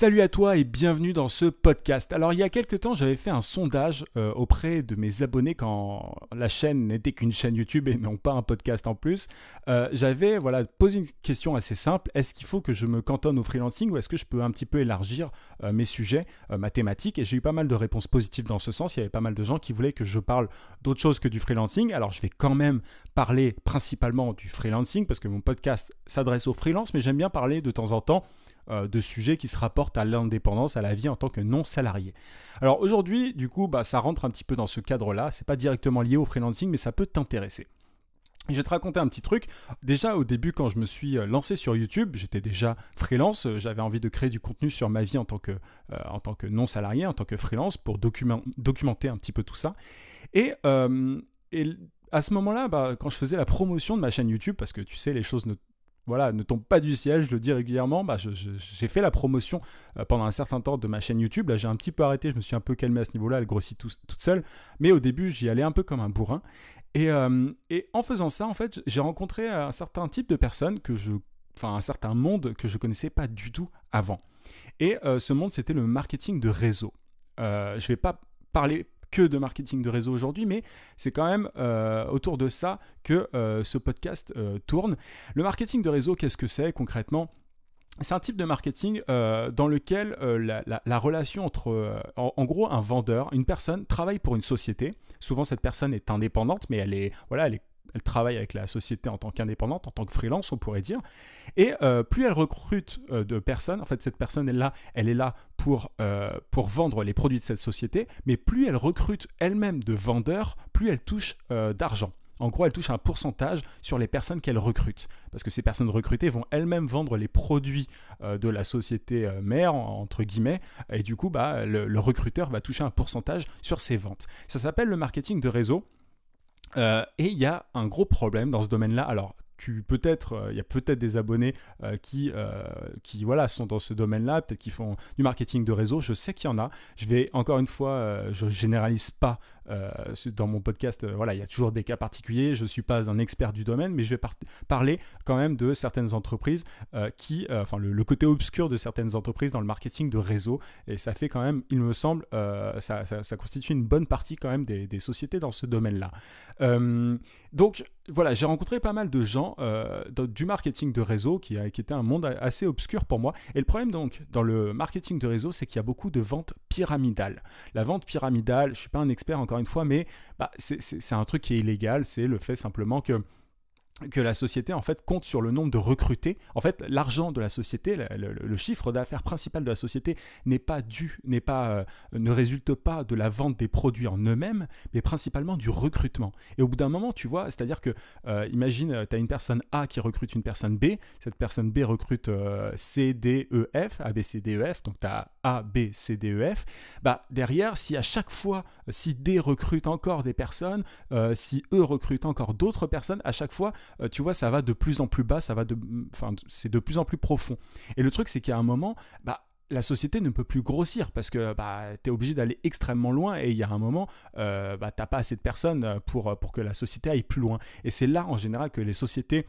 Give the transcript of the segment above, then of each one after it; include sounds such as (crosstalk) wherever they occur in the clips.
Salut à toi et bienvenue dans ce podcast. Alors il y a quelques temps j'avais fait un sondage euh, auprès de mes abonnés quand la chaîne n'était qu'une chaîne YouTube et non pas un podcast en plus. Euh, j'avais voilà posé une question assez simple. Est-ce qu'il faut que je me cantonne au freelancing ou est-ce que je peux un petit peu élargir euh, mes sujets, ma thématique Et j'ai eu pas mal de réponses positives dans ce sens. Il y avait pas mal de gens qui voulaient que je parle d'autre chose que du freelancing. Alors je vais quand même parler principalement du freelancing parce que mon podcast s'adresse aux freelance mais j'aime bien parler de temps en temps euh, de sujets qui se rapportent à l'indépendance, à la vie en tant que non-salarié. Alors aujourd'hui, du coup, bah, ça rentre un petit peu dans ce cadre-là. C'est pas directement lié au freelancing, mais ça peut t'intéresser. Je vais te raconter un petit truc. Déjà au début, quand je me suis euh, lancé sur YouTube, j'étais déjà freelance. J'avais envie de créer du contenu sur ma vie en tant que, euh, en tant que non salarié, en tant que freelance, pour documenter un petit peu tout ça. Et, à ce moment-là, bah, quand je faisais la promotion de ma chaîne YouTube, parce que tu sais, les choses ne voilà, ne tombe pas du siège, je le dis régulièrement, bah, j'ai fait la promotion euh, pendant un certain temps de ma chaîne YouTube, là j'ai un petit peu arrêté, je me suis un peu calmé à ce niveau-là, elle grossit toute seule, mais au début j'y allais un peu comme un bourrin, et, euh, en faisant ça, en fait, j'ai rencontré un certain type de personnes que je enfin un certain monde que je connaissais pas du tout avant. Et euh, ce monde, c'était le marketing de réseau. Je je vais pas parler que de marketing de réseau aujourd'hui, mais c'est quand même euh, autour de ça que euh, ce podcast euh, tourne. Le marketing de réseau, qu'est-ce que c'est concrètement c'est un type de marketing dans lequel la, relation entre, en, gros, un vendeur, une personne travaille pour une société. Souvent, cette personne est indépendante, mais elle est, voilà, elle est elle travaille avec la société en tant qu'indépendante, en tant que freelance, on pourrait dire. Et euh, plus elle recrute euh, de personnes, en fait, cette personne, elle, là, elle est là pour, euh, pour vendre les produits de cette société, mais plus elle recrute elle-même de vendeurs, plus elle touche d'argent. En gros, elle touche un pourcentage sur les personnes qu'elle recrute. Parce que ces personnes recrutées vont elles-mêmes vendre les produits de la société mère, entre guillemets. Et du coup, bah, le recruteur va toucher un pourcentage sur ses ventes. Ça s'appelle le marketing de réseau. Euh, et il y a un gros problème dans ce domaine-là. Alors, tu peut-être, euh, il y a peut-être des abonnés euh, qui, euh, qui voilà, sont dans ce domaine-là, peut-être qui font du marketing de réseau. Je sais qu'il y en a. Je vais encore une fois, je généralise pas dans mon podcast. voilà, il y a toujours des cas particuliers. Je suis pas un expert du domaine, mais je vais parler quand même de certaines entreprises qui, enfin, le, côté obscur de certaines entreprises dans le marketing de réseau. Et ça fait quand même, il me semble, ça, constitue une bonne partie quand même des, des sociétés dans ce domaine-là. donc voilà, j'ai rencontré pas mal de gens euh, du marketing de réseau qui, a, été était un monde assez obscur pour moi. Et le problème donc dans le marketing de réseau, c'est qu'il y a beaucoup de ventes pyramidales. La vente pyramidale, je suis pas un expert encore une fois, mais bah, c'est un truc qui est illégal. C'est le fait simplement que que la société en fait compte sur le nombre de recrutés. En fait, l'argent de la société, le, chiffre d'affaires principal de la société n'est pas dû, n'est pas, euh, ne résulte pas de la vente des produits en eux-mêmes, mais principalement du recrutement. Et au bout d'un moment, tu vois, c'est-à-dire que euh, imagine, euh, tu as une personne A qui recrute une personne B, cette personne B recrute C, D, E, F, A, B, C, D, E, F, donc tu as A, B, C, D, E, F. Bah, derrière, si à chaque fois, si D recrute encore des personnes, si E recrute encore d'autres personnes, à chaque fois, euh, tu vois, ça va de plus en plus bas, ça va de, enfin, c'est de plus en plus profond. Et le truc, c'est qu'à un moment, bah, la société ne peut plus grossir parce que bah, tu es obligé d'aller extrêmement loin et il y a un moment, euh, bah, tu n'as pas assez de personnes euh, pour, pour que la société aille plus loin. Et c'est là en général que les sociétés...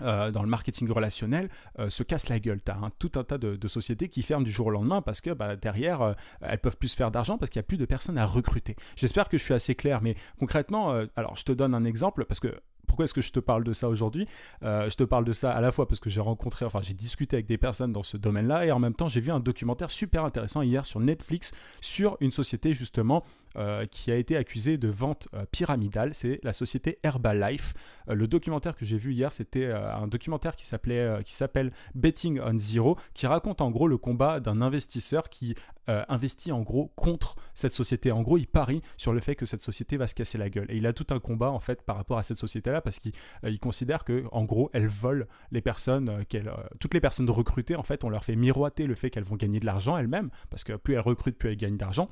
dans le marketing relationnel, se cassent la gueule. Tu as tout un tas de, sociétés qui ferment du jour au lendemain parce que bah, derrière, elles elles peuvent plus se faire d'argent parce qu'il n'y a plus de personnes à recruter. J'espère que je suis assez clair, mais concrètement, alors je te donne un exemple parce que pourquoi est-ce que je te parle de ça aujourd'hui euh, Je te parle de ça à la fois parce que j'ai rencontré, enfin j'ai discuté avec des personnes dans ce domaine-là et en même temps j'ai vu un documentaire super intéressant hier sur Netflix sur une société justement euh, qui a été accusée de vente euh, pyramidale, c'est la société Herbalife. le documentaire que j'ai vu hier, c'était un documentaire qui s'appelait qui s'appelle Betting on Zero, qui raconte en gros le combat d'un investisseur qui euh, investit en gros contre cette société. En gros, il parie sur le fait que cette société va se casser la gueule. Et il a tout un combat en fait par rapport à cette société-là parce qu'il euh, considère que en gros, elle vole les personnes euh, toutes les personnes recrutées en fait, on leur fait miroiter le fait qu'elles vont gagner de l'argent elles-mêmes parce que plus elles recrutent, plus elles gagnent d'argent.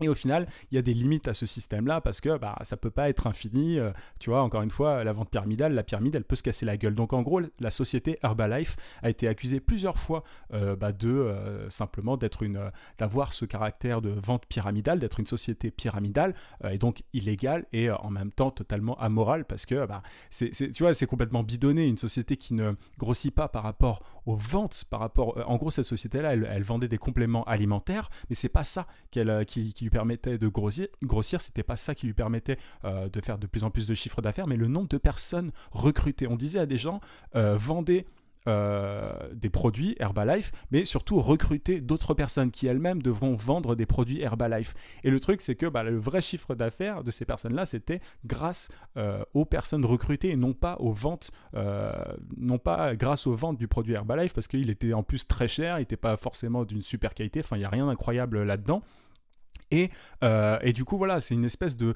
Et au final, il y a des limites à ce système-là parce que bah, ça peut pas être infini. Euh, tu vois, encore une fois, la vente pyramidale, la pyramide, elle peut se casser la gueule. Donc en gros, la société Herbalife a été accusée plusieurs fois euh, bah, de euh, simplement d'être une, d'avoir ce caractère de vente pyramidale, d'être une société pyramidale et donc illégale et en même temps totalement amorale parce que bah, c'est, tu vois, c'est complètement bidonné une société qui ne grossit pas par rapport aux ventes, par rapport, en gros, cette société-là, elle, vendait des compléments alimentaires, mais c'est pas ça qu'elle qui lui permettait de grossir, grossir c'était pas ça qui lui permettait euh, de faire de plus en plus de chiffres d'affaires, mais le nombre de personnes recrutées. On disait à des gens, euh, vendez euh, des produits Herbalife, mais surtout recruter d'autres personnes qui elles-mêmes devront vendre des produits Herbalife. Et le truc, c'est que bah, le vrai chiffre d'affaires de ces personnes-là, c'était grâce aux personnes recrutées et non pas aux ventes, non pas grâce aux ventes du produit Herbalife, parce qu'il était en plus très cher, il n'était pas forcément d'une super qualité, enfin, il n'y a rien d'incroyable là-dedans. Euh, et, du coup, voilà, c'est une espèce de,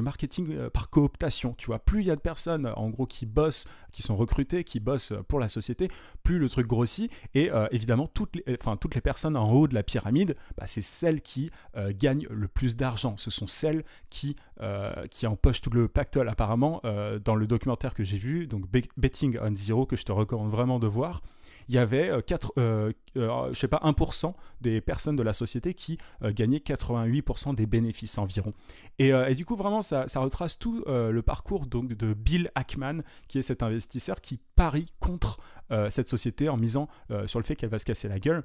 marketing euh, par cooptation. Tu vois, plus il y a de personnes, en gros, qui bossent, qui sont recrutées, qui bossent pour la société, plus le truc grossit. Et euh, évidemment, toutes les, personnes en haut de la pyramide, bah, c'est celles qui gagnent le plus d'argent. Ce sont celles qui, qui empochent tout le pactole, apparemment, dans le documentaire que j'ai vu, donc Betting on Zero, que je te recommande vraiment de voir il y avait 4, euh, euh, euh, je sais pas, 1% des personnes de la société qui gagnaient 88% des bénéfices environ. Et, du coup, vraiment, ça, ça retrace tout le parcours donc, de Bill Ackman, qui est cet investisseur qui parie contre cette société en misant sur le fait qu'elle va se casser la gueule.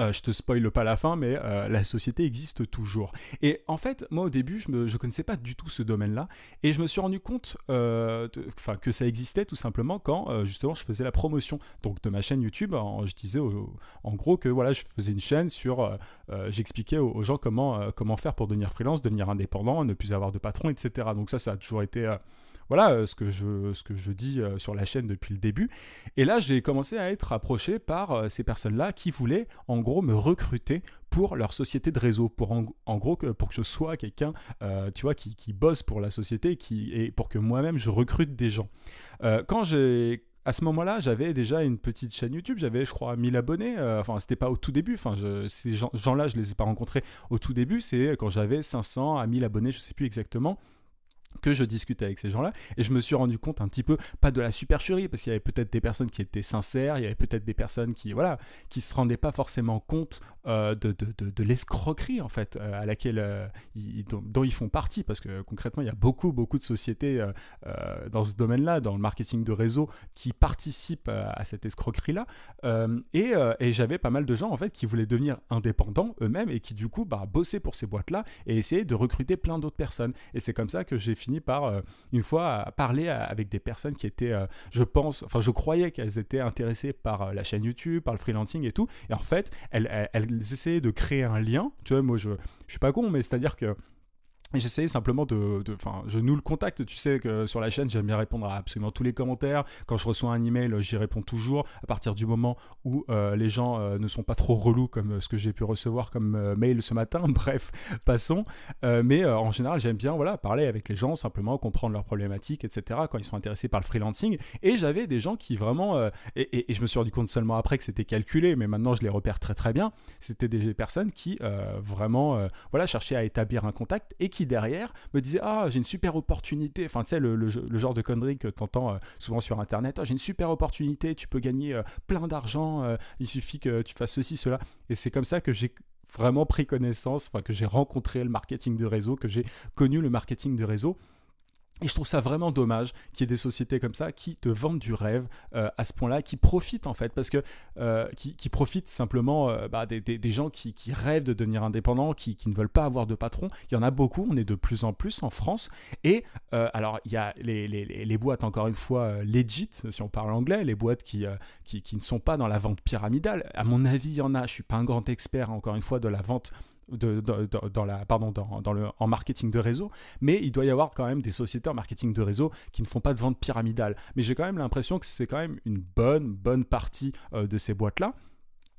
Euh, je te spoile pas la fin, mais euh, la société existe toujours. Et en fait, moi au début, je ne connaissais pas du tout ce domaine-là, et je me suis rendu compte euh, que ça existait tout simplement quand euh, justement je faisais la promotion donc de ma chaîne YouTube. je disais en gros que voilà, je faisais une chaîne sur, j'expliquais aux, gens comment comment faire pour devenir freelance, devenir indépendant, ne plus avoir de patron, etc. Donc ça, ça a toujours été voilà euh, ce que je, ce que je dis euh, sur la chaîne depuis le début. Et là, j'ai commencé à être approché par euh, ces personnes-là qui voulaient en gros me recruter pour leur société de réseau, pour en, gros que, pour que je sois quelqu'un, tu vois, qui, bosse pour la société, qui et pour que moi-même je recrute des gens. quand j'ai à ce moment-là, j'avais déjà une petite chaîne YouTube, j'avais je crois 1000 abonnés, Enfin, ce c'était pas au tout début, enfin ces gens-là je les ai pas rencontrés au tout début, c'est quand j'avais 500 à 1000 abonnés, je sais plus exactement que je discutais avec ces gens-là et je me suis rendu compte un petit peu pas de la supercherie parce qu'il y avait peut-être des personnes qui étaient sincères, il y avait peut-être des personnes qui voilà qui se rendaient pas forcément compte euh, de, de, de, l'escroquerie en fait euh, à laquelle euh, ils, dont, ils font partie parce que concrètement il y a beaucoup beaucoup de sociétés dans ce domaine-là dans le marketing de réseau qui participent à cette escroquerie là et, et j'avais pas mal de gens en fait qui voulaient devenir indépendants eux-mêmes et qui du coup bah bossaient pour ces boîtes-là et essayaient de recruter plein d'autres personnes et c'est comme ça que j'ai fini par, euh, une fois, parler avec des personnes qui étaient, euh, je pense, enfin, je croyais qu'elles étaient intéressées par euh, la chaîne YouTube, par le freelancing et tout. Et en fait, elles, essayaient de créer un lien. Tu vois, moi, je, je suis pas con, mais c'est-à-dire que J'essayais simplement de. Enfin, je nous le contacte, tu sais que sur la chaîne, j'aime bien répondre à absolument tous les commentaires. Quand je reçois un email, j'y réponds toujours. À partir du moment où euh, les gens euh, ne sont pas trop relous, comme euh, ce que j'ai pu recevoir comme mail ce matin. (laughs) Bref, passons. mais en général, j'aime bien voilà, parler avec les gens, simplement comprendre leurs problématiques, etc. Quand ils sont intéressés par le freelancing. Et j'avais des gens qui vraiment. Et, et, je me suis rendu compte seulement après que c'était calculé, mais maintenant je les repère très très bien. C'était des personnes qui vraiment voilà, cherchaient à établir un contact et qui derrière me disait Ah, j'ai une super opportunité. Enfin, tu sais, le, genre de conneries que tu entends euh, souvent sur Internet. Ah, j'ai une super opportunité, tu peux gagner euh, plein d'argent, euh, il suffit que tu fasses ceci, cela. Et c'est comme ça que j'ai vraiment pris connaissance, enfin, que j'ai rencontré le marketing de réseau, que j'ai connu le marketing de réseau. Et je trouve ça vraiment dommage qu'il y ait des sociétés comme ça qui te vendent du rêve euh, à ce point-là, qui profitent en fait, parce que euh, qui, profitent simplement euh, bah, des, gens qui, rêvent de devenir indépendants, qui, ne veulent pas avoir de patron. Il y en a beaucoup, on est de plus en plus en France. Et alors, il y a les, boîtes, encore une fois, legit, si on parle anglais, les boîtes qui, qui, ne sont pas dans la vente pyramidale. À mon avis, il y en a. Je suis pas un grand expert, encore une fois, de la vente dans, la, pardon, dans, le, en marketing de réseau, mais il doit y avoir quand même des sociétés en marketing de réseau qui ne font pas de vente pyramidale. Mais j'ai quand même l'impression que c'est quand même une bonne, bonne partie euh, de ces boîtes-là.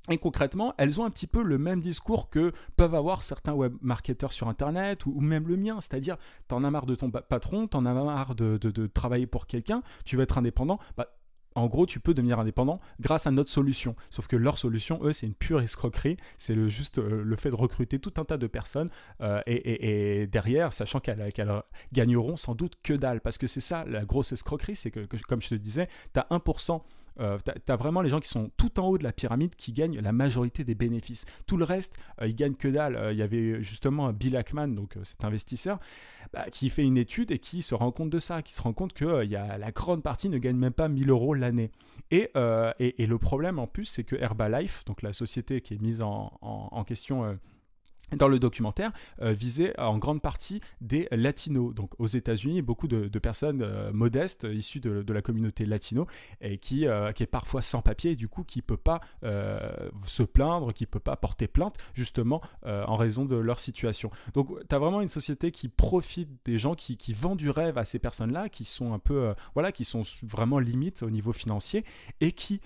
Et concrètement, elles ont un petit peu le même discours que peuvent avoir certains web marketeurs sur Internet ou, même le mien, c'est-à-dire t'en as marre de ton patron, t'en as marre de, de, travailler pour quelqu'un, tu veux être indépendant, bah, en gros, tu peux devenir indépendant grâce à notre solution. Sauf que leur solution, eux, c'est une pure escroquerie. C'est le, juste euh, le fait de recruter tout un tas de personnes euh, et, derrière, sachant euh, qu'elles gagneront sans doute que dalle. Parce que c'est ça la grosse escroquerie, c'est que, que, comme je te disais, tu as 1% euh, tu as, vraiment les gens qui sont tout en haut de la pyramide qui gagnent la majorité des bénéfices. Tout le reste, euh, ils gagnent que dalle. Euh, il y avait justement Bill Ackman, donc euh, cet investisseur, bah, qui fait une étude et qui se rend compte de ça, qui se rend compte que y a, la grande partie ne gagne même pas 1000 euros l'année. Et, et, le problème en plus, c'est que Herbalife, donc la société qui est mise en, en, en question dans le documentaire, euh, visait en grande partie des latinos. Donc aux États-Unis, beaucoup de, personnes euh, modestes euh, issues de, la communauté latino et qui, qui est parfois sans papier et du coup qui ne peut pas se plaindre, qui ne peut pas porter plainte justement en raison de leur situation. Donc tu as vraiment une société qui profite des gens, qui, qui vend du rêve à ces personnes-là, qui sont un peu, voilà, qui sont vraiment limites au niveau financier et qui,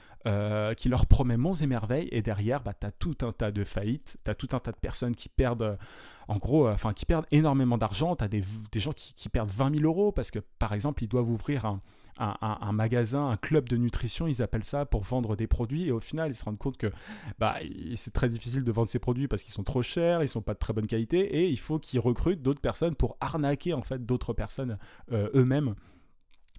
qui leur promet monts et merveilles et derrière, bah, tu as tout un tas de faillites, tu as tout un tas de personnes qui perdent, euh, en gros, euh, enfin, qui perdent énormément d'argent. Tu as des, gens qui, perdent 20 000 euros parce que, par exemple, ils doivent ouvrir un, magasin, un club de nutrition, ils appellent ça pour vendre des produits. Et au final, ils se rendent compte que bah, c'est très difficile de vendre ces produits parce qu'ils sont trop chers, ils sont pas de très bonne qualité et il faut qu'ils recrutent d'autres personnes pour arnaquer, en fait, d'autres personnes euh, eux-mêmes.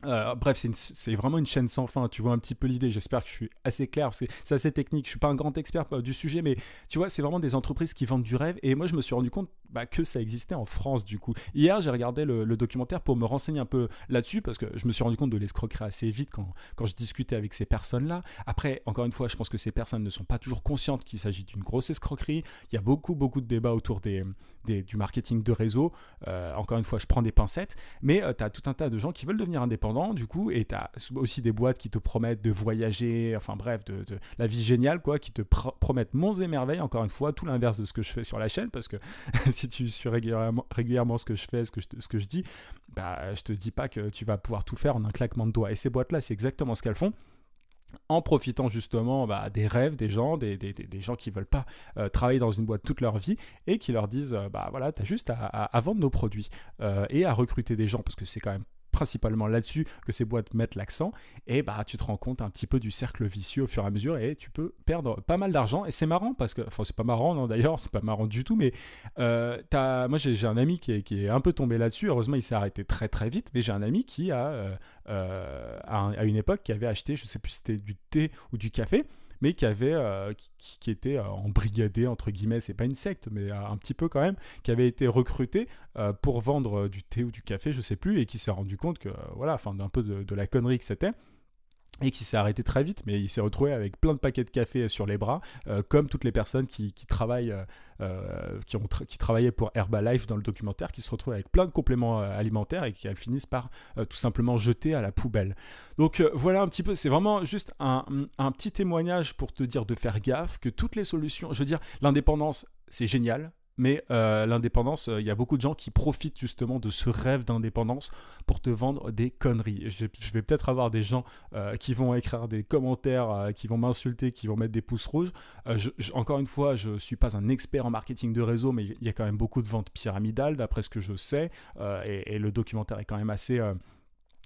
Euh, bref, c'est vraiment une chaîne sans fin. Tu vois un petit peu l'idée. J'espère que je suis assez clair parce que c'est assez technique. Je suis pas un grand expert euh, du sujet, mais tu vois, c'est vraiment des entreprises qui vendent du rêve. Et moi, je me suis rendu compte bah, que ça existait en France du coup. Hier, j'ai regardé le, documentaire pour me renseigner un peu là-dessus parce que je me suis rendu compte de l'escroquerie assez vite quand, quand je discutais avec ces personnes-là. Après, encore une fois, je pense que ces personnes ne sont pas toujours conscientes qu'il s'agit d'une grosse escroquerie. Il y a beaucoup, beaucoup de débats autour des, des du marketing de réseau. Euh, encore une fois, je prends des pincettes, mais euh, tu as tout un tas de gens qui veulent devenir indépendants du coup et tu as aussi des boîtes qui te promettent de voyager, enfin bref, de, la vie géniale quoi, qui te promettent monts et merveilles. Encore une fois, tout l'inverse de ce que je fais sur la chaîne parce que (laughs) si tu suis régulièrement, ce que je fais, ce que je, ce que je dis, bah, je te dis pas que tu vas pouvoir tout faire en un claquement de doigts. Et ces boîtes-là, c'est exactement ce qu'elles font en profitant justement bah, des rêves des gens, des, gens qui veulent pas euh, travailler dans une boîte toute leur vie et qui leur disent, euh, bah voilà, tu as juste à, vendre nos produits euh, et à recruter des gens, parce que c'est quand même principalement là-dessus que ces boîtes mettent l'accent, et bah tu te rends compte un petit peu du cercle vicieux au fur et à mesure, et tu peux perdre pas mal d'argent, et c'est marrant parce que, enfin c'est pas marrant, non d'ailleurs, c'est pas marrant du tout, mais euh, as, moi j'ai un ami qui est, un peu tombé là-dessus, heureusement il s'est arrêté très très vite, mais j'ai un ami qui a, euh, euh, à, une époque qui avait acheté, je sais plus si c'était du thé ou du café, mais qui avait euh, qui, qui, était euh, embrigadé entre guillemets, c'est pas une secte, mais euh, un petit peu quand même, qui avait été recruté pour vendre du thé ou du café, je sais plus, et qui s'est rendu compte que voilà, enfin d'un peu de la connerie que c'était et qui s'est arrêté très vite, mais il s'est retrouvé avec plein de paquets de café sur les bras, euh, comme toutes les personnes qui, travaillent, euh, euh, qui, ont travaillaient pour Herbalife dans le documentaire, qui se retrouvent avec plein de compléments alimentaires et qui finissent par tout simplement jeter à la poubelle. Donc voilà un petit peu, c'est vraiment juste un petit témoignage pour te dire de faire gaffe, que toutes les solutions, je veux dire, l'indépendance, c'est génial, mais euh, l'indépendance, euh, il y a beaucoup de gens qui profitent justement de ce rêve d'indépendance pour te vendre des conneries. Je, vais peut-être avoir des gens euh, qui vont écrire des commentaires, qui vont m'insulter, qui vont mettre des pouces rouges. encore une fois, je ne suis pas un expert en marketing de réseau, mais il y a quand même beaucoup de ventes pyramidales, d'après ce que je sais. Et, le documentaire est quand même assez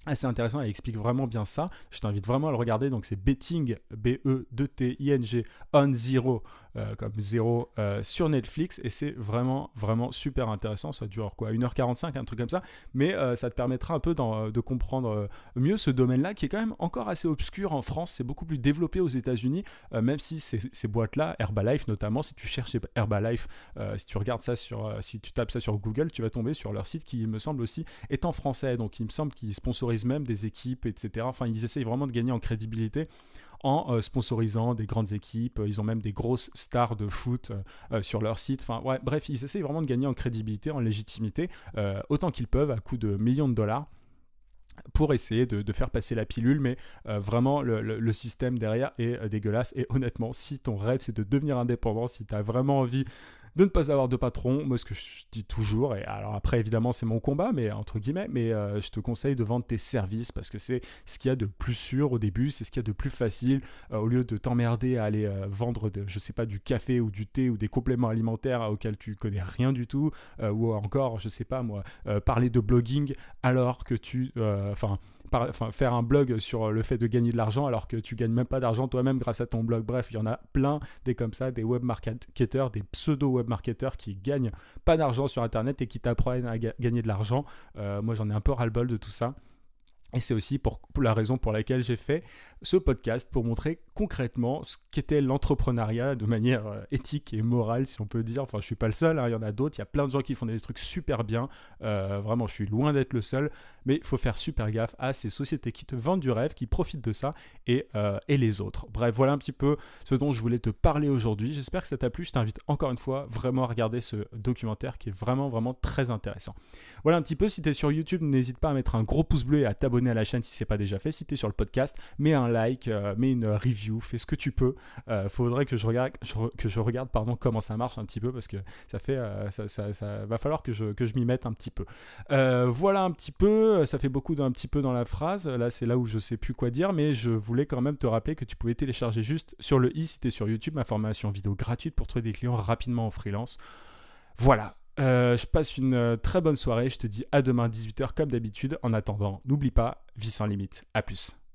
assez intéressant, et explique vraiment bien ça. Je t'invite vraiment à le regarder. Donc c'est Betting, B-E-T-T-I-N-G, on zero, euh, comme zéro euh, sur Netflix et c'est vraiment vraiment super intéressant. Ça dure quoi 1h45, un truc comme ça, mais euh, ça te permettra un peu de comprendre mieux ce domaine-là qui est quand même encore assez obscur en France. C'est beaucoup plus développé aux États-Unis, même si ces, boîtes-là, Herbalife notamment, si tu cherches Herbalife, si tu regardes ça sur, si tu tapes ça sur Google, tu vas tomber sur leur site qui, me semble aussi, est en français. Donc il me semble qu'ils sponsorisent même des équipes, etc. Enfin, ils essayent vraiment de gagner en crédibilité en euh, sponsorisant des grandes équipes. Ils ont même des grosses stars de foot euh, euh, sur leur site. Enfin, ouais, bref, ils essayent vraiment de gagner en crédibilité, en légitimité, autant qu'ils peuvent, à coût de millions de dollars pour essayer de, faire passer la pilule, mais vraiment le, système derrière est dégueulasse. Et honnêtement, si ton rêve c'est de devenir indépendant, si tu as vraiment envie de ne pas avoir de patron. Moi, ce que je dis toujours, et alors après, évidemment, c'est mon combat, mais entre guillemets, mais euh, je te conseille de vendre tes services parce que c'est ce qu'il y a de plus sûr au début, c'est ce qu'il y a de plus facile. Euh, au lieu de t'emmerder à aller euh, vendre, de, je sais pas, du café ou du thé ou des compléments alimentaires auxquels tu connais rien du tout, ou encore, je sais pas moi, parler de blogging alors que tu. Enfin, faire un blog sur le fait de gagner de l'argent alors que tu gagnes même pas d'argent toi-même grâce à ton blog. Bref, il y en a plein des comme ça, des web marketeurs, des pseudo Web-marketeur qui gagnent pas d'argent sur Internet et qui t'apprennent à gagner de l'argent. Euh, moi, j'en ai un peu ras-le-bol de tout ça. Et c'est aussi pour, la raison pour laquelle j'ai fait ce podcast pour montrer concrètement ce qu'était l'entrepreneuriat de manière euh, éthique et morale, si on peut dire. Enfin, je suis pas le seul, hein, il y en a d'autres. Il y a plein de gens qui font des trucs super bien. Euh, vraiment, je suis loin d'être le seul. Mais il faut faire super gaffe à ces sociétés qui te vendent du rêve, qui profitent de ça et, euh, et les autres. Bref, voilà un petit peu ce dont je voulais te parler aujourd'hui. J'espère que ça t'a plu. Je t'invite encore une fois vraiment à regarder ce documentaire qui est vraiment, vraiment très intéressant. Voilà un petit peu. Si tu es sur YouTube, n'hésite pas à mettre un gros pouce bleu et à t'abonner à la chaîne si c'est pas déjà fait. Si tu es sur le podcast, mets un like, mais euh, mets une review, fais ce que tu peux. Euh, faudrait que je regarde, que je regarde pardon, comment ça marche un petit peu parce que ça fait, euh, ça, va falloir que je, m'y mette un petit peu. voilà un petit peu, ça fait beaucoup d'un petit peu dans la phrase. Là, c'est là où je sais plus quoi dire, mais je voulais quand même te rappeler que tu pouvais télécharger juste sur le i si tu sur YouTube ma formation vidéo gratuite pour trouver des clients rapidement en freelance. Voilà, euh, je passe une euh, très bonne soirée. Je te dis à demain 18h comme d'habitude. En attendant, n'oublie pas, vie sans limite. À plus.